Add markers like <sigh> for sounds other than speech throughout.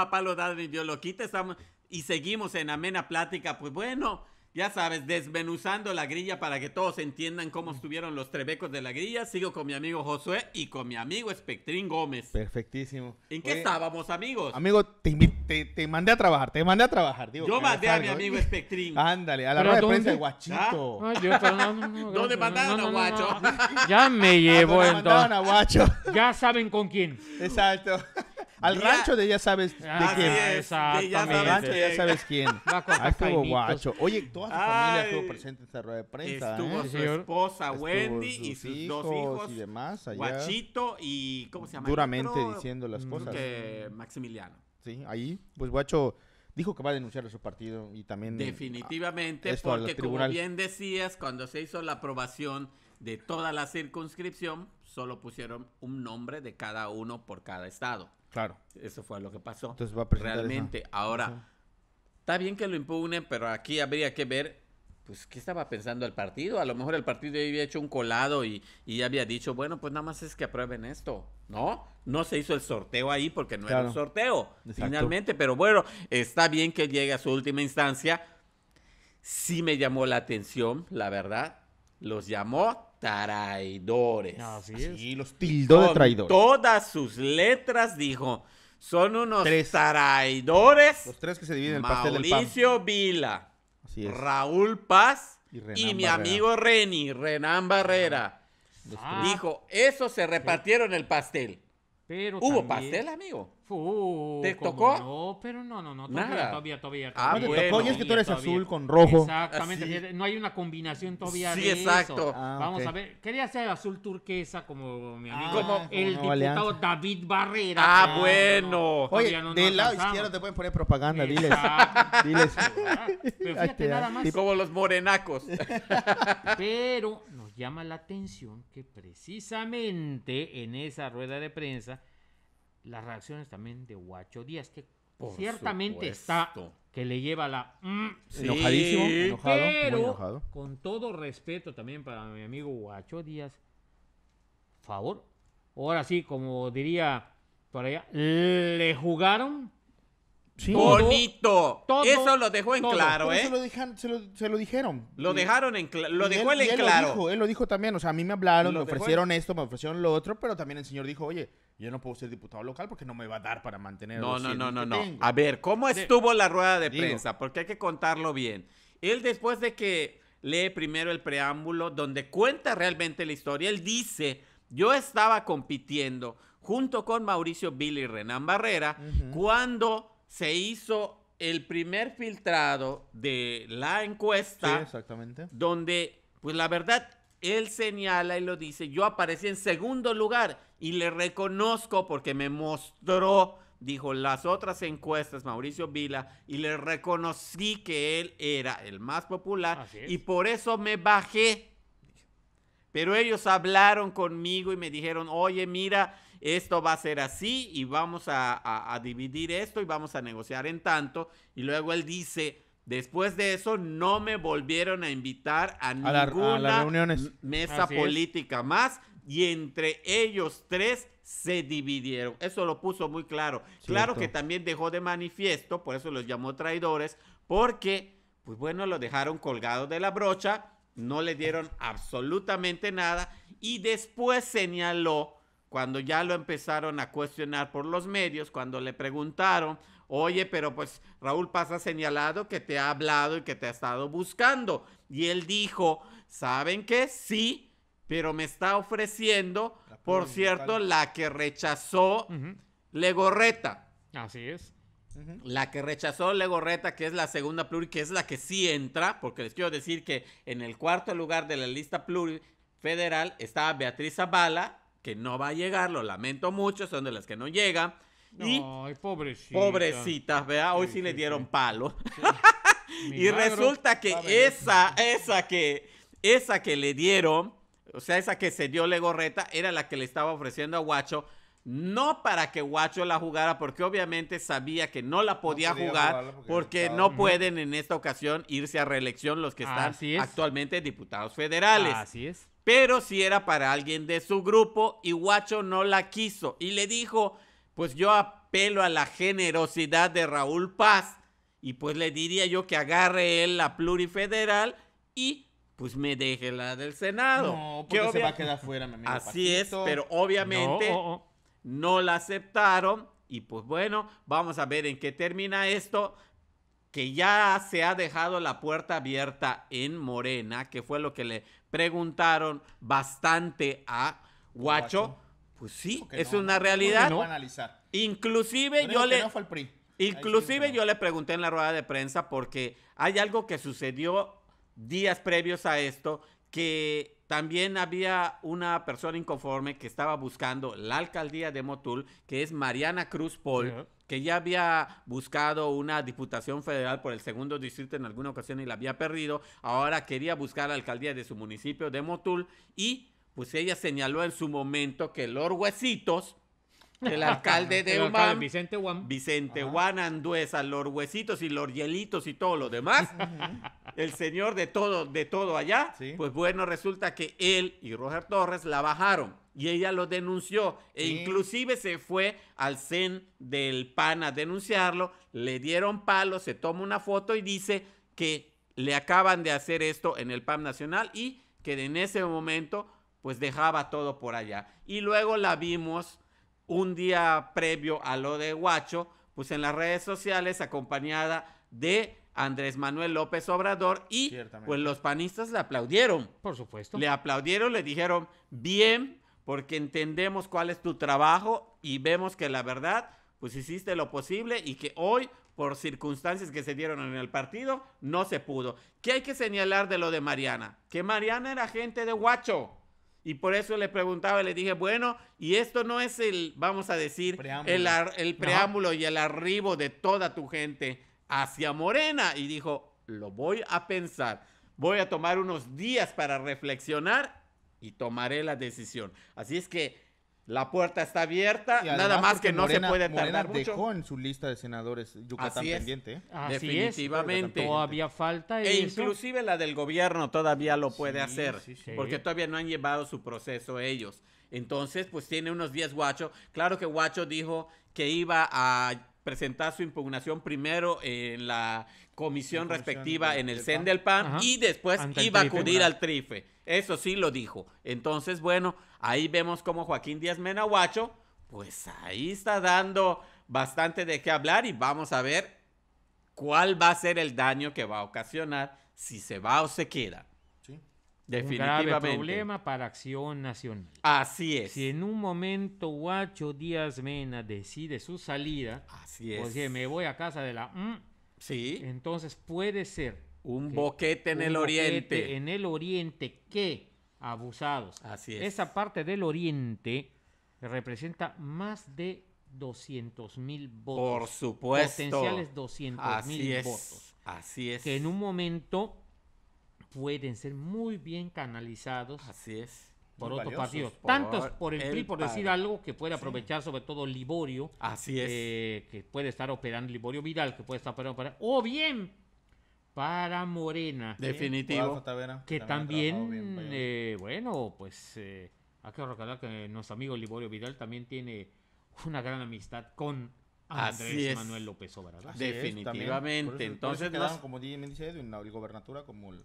a palo yo lo quité estamos y seguimos en amena plática, pues bueno, ya sabes, desmenuzando la grilla para que todos entiendan cómo estuvieron los trebecos de la grilla. Sigo con mi amigo Josué y con mi amigo Espectrín Gómez. Perfectísimo. ¿En qué estábamos, amigos? Amigo, te, mandé a trabajar, te mandé a trabajar. Digo, yo mandé a mi amigo Espectrín. <laughs> Ándale, a la rueda de prensa Guachito. No, yo, no, ¿Dónde mandaron a Guacho? Ya me <laughs> llevo entonces. a Ya saben con quién. Exacto. Al rancho de ya sabes de quién. sabes, Al rancho de ya sabes quién. Ahí estuvo guacho. Oye, toda su familia estuvo presente en esta rueda de prensa. Estuvo ¿eh? su esposa Wendy y sus dos hijos. Y demás. Allá. Guachito y. ¿Cómo se llama? Duramente diciendo las mm. cosas. Maximiliano. Sí, ahí. Pues guacho dijo que va a denunciar a su partido y también definitivamente porque como bien decías cuando se hizo la aprobación de toda la circunscripción solo pusieron un nombre de cada uno por cada estado Claro. Eso fue lo que pasó. Entonces va a Realmente, ahora, está bien que lo impugnen, pero aquí habría que ver, pues, ¿qué estaba pensando el partido? A lo mejor el partido había hecho un colado y, había dicho, bueno, pues nada más es que aprueben esto, ¿no? No se hizo el sorteo ahí porque no era un sorteo, finalmente, pero bueno, está bien que llegue a su última instancia. Sí me llamó la atención, la verdad. Los llamó traidores. Así Y los tildó de traidores. Todas sus letras dijo, son unos tres. traidores. Los tres que se dividen el pastel del pan. Mauricio Vila, Así Raúl Paz y, mi amigo Reni, Renán Barrera. Ah. Dijo, esos se repartieron el pastel. Pero ¿Hubo pastel, amigo? Uh, ¿Te tocó? No, pero no, no, no. Todavía, Nada. todavía, todavía. ah, bueno, tocó, y es que tú eres azul con rojo. Exactamente, no hay una combinación todavía sí, de exacto. Ah, Vamos a ver, quería ser azul turquesa como mi ah, amigo, ah, el diputado David Barrera. Ah, bueno. Oye, del lado izquierdo te pueden poner propaganda, diles. <laughs> diles. fíjate, nada más. Como los morenacos. <laughs> Pero nos llama la atención que precisamente en esa rueda de prensa las reacciones también de Guacho Díaz, que ciertamente está que le lleva la... Mm, enojadísimo, enojado, pero enojado. con todo respeto también para mi amigo Guacho Díaz, favor. Ahora sí, como diría por allá, le jugaron Bonito. Eso lo dejó en claro, ¿eh? se, lo dijeron. Lo dejaron en lo dejó él, en claro. él lo dijo también, o sea, a mí me hablaron, me ofrecieron esto, me ofrecieron lo otro, pero también el señor dijo, oye, yo no puedo ser diputado local porque no me va a dar para mantener. No, no, no, no, no. A ver, ¿cómo estuvo la rueda de prensa? Porque hay que contarlo bien. Él después de que lee primero el preámbulo, donde cuenta realmente la historia, él dice, yo estaba compitiendo junto con Mauricio Billy Renan Barrera cuando se hizo el primer filtrado de la encuesta. Sí, exactamente. Donde, pues la verdad, él señala y lo dice, yo aparecí en segundo lugar y le reconozco porque me mostró, dijo las otras encuestas, Mauricio Vila, y le reconocí que él era el más popular y por eso me bajé. Pero ellos hablaron conmigo y me dijeron, oye, mira, esto va a ser así y vamos a, dividir esto y vamos a negociar en tanto. Y luego él dice, Después de eso, no me volvieron a invitar a, ninguna mesa política más. Y entre ellos tres se dividieron. Eso lo puso muy claro. Claro que también dejó de manifiesto, por eso los llamó traidores, porque, pues bueno, lo dejaron colgado de la brocha, no le dieron absolutamente nada. Y después señaló cuando ya lo empezaron a cuestionar por los medios, cuando le preguntaron, oye, pero pues Raúl pasa señalado que te ha hablado y que te ha estado buscando. Y él dijo, ¿saben qué? Sí, pero me está ofreciendo, por cierto, la que rechazó Legorreta. Así es. La que rechazó Legorreta, que es la segunda pluri, que es la que sí entra, porque les quiero decir que en el cuarto lugar de la lista federal estaba Beatriz Zavala que no va a llegar, lo lamento mucho, son de las que no llegan. Y Ay, pobrecita. Pobrecitas, vea Hoy sí, le dieron palo. <laughs> y resulta que esa, esa que, esa que le dieron, o sea, esa que se dio Legorreta, era la que le estaba ofreciendo a Guacho. No para que Guacho la jugara, porque obviamente sabía que no la podía, jugar, porque, no pueden en esta ocasión irse a reelección los que están actualmente diputados federales. Así es pero si era para alguien de su grupo y no la quiso y le dijo, pues yo apelo a la generosidad de Raúl Paz y pues le diría yo que agarre él la plurifederal y pues me deje la del Senado. No, porque se va a quedar fuera, mi Así es, pero obviamente oh, oh. no la aceptaron y pues bueno, vamos a ver en qué termina esto, que ya se ha dejado la puerta abierta en Morena, que fue lo que le preguntaron bastante a Guacho. Pues sí, es una realidad. No. Inclusive yo le... Inclusive yo le pregunté en la rueda de prensa porque hay algo que sucedió días previos a esto, que también había una persona inconforme que estaba buscando la alcaldía de Motul, que es Mariana Cruz Paul que ya había buscado una diputación federal por el segundo distrito en alguna ocasión y la había perdido, ahora quería buscar la alcaldía de su municipio de Motul y pues ella señaló en su momento que los Huesitos, el alcalde de <laughs> Vicente Juan, Vicente Juan Anduesa, los Huesitos y los Hielitos y todo lo demás, el señor de todo, de todo allá, pues bueno, resulta que él y Roger Torres la bajaron y ella lo denunció e inclusive se fue al CEN del PAN a denunciarlo, le dieron palo, se toma una foto y dice que le acaban de hacer esto en el PAN nacional y que en ese momento pues dejaba todo por allá. Y luego la vimos un día previo a lo de Guacho, pues en las redes sociales acompañada de Andrés Manuel López Obrador y pues los panistas le aplaudieron. Por supuesto. Le aplaudieron, le dijeron, bien, porque entendemos cuál es tu trabajo y vemos que la verdad, pues hiciste lo posible y que hoy, por circunstancias que se dieron en el partido, no se pudo. ¿Qué hay que señalar de lo de Mariana? Que Mariana era gente de Guacho. Y por eso le preguntaba, y le dije, bueno, y esto no es el, vamos a decir, El, preámbulo y el arribo de toda tu gente hacia Morena. Y dijo, lo voy a pensar, voy a tomar unos días para reflexionar y tomaré la decisión. Así es que la puerta está abierta, nada más que no se puede tardar dejó en su lista de senadores Yucatán pendiente. ¿eh? Definitivamente. Todavía falta E inclusive la del gobierno todavía lo puede hacer, porque todavía no han llevado su proceso ellos. Entonces, pues tiene unos días Guacho. Claro que Guacho dijo que iba a presentar su impugnación primero en la comisión, respectiva en el CEN del PAN, y después iba a acudir al TRIFE. Eso sí lo dijo. Entonces, bueno, ahí vemos como Joaquín Díaz Menahuacho, pues ahí está dando bastante de qué hablar y vamos a ver cuál va a ser el daño que va a ocasionar si se va o se queda. Definitivamente. Un problema para Acción Nacional. Así es. Si en un momento Guacho Díaz Mena decide su salida, Así es. Pues, o me voy a casa de la... sí. Entonces puede ser... Un boquete en el oriente. en el oriente que abusados. Así es. Esa parte del oriente representa más de 200 mil votos. Por supuesto. Potenciales 200 mil votos. Así es. Que en un momento pueden ser muy bien canalizados. Así es. Por otros partidos, tantos por el, por decir algo, que puede aprovechar sobre todo Liborio, Así es. Eh, que puede estar operando Liborio Vidal, que puede estar operando, o bien para Morena. Definitivo. Que también, eh, bueno, pues eh, hay que recordar que nuestro amigo Liborio Vidal también tiene una gran amistad con Andrés Manuel López Obrador. Definitivamente. Entonces, como dice la gobernatura como el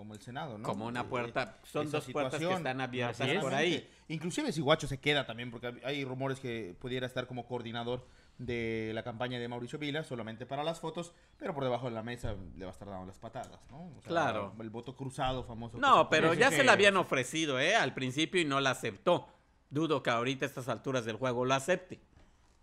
como el Senado, ¿no? Como una eh, puerta, eh, son dos puertas que están abiertas por ahí. Inclusive si Guacho se queda también, porque hay rumores que pudiera estar como coordinador de la campaña de Mauricio Vila, solamente para las fotos, pero por debajo de la mesa le va a estar dando las patadas, ¿no? claro. El, voto cruzado famoso. No, pero ya se la habían ofrecido, ¿eh? Al principio y no la aceptó. Dudo que ahorita a estas alturas del juego la acepte.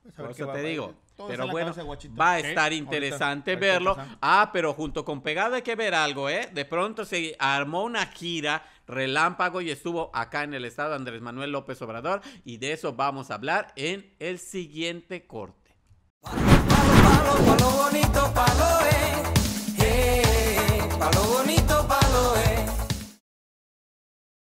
Pues por eso te digo pero bueno, va a estar interesante verlo. Ah, pero junto con Pegado hay que ver algo, ¿eh? De pronto se armó una gira relámpago y estuvo acá en el estado Andrés Manuel López Obrador y de eso vamos a hablar en el siguiente corte. bonito, eh. Eh,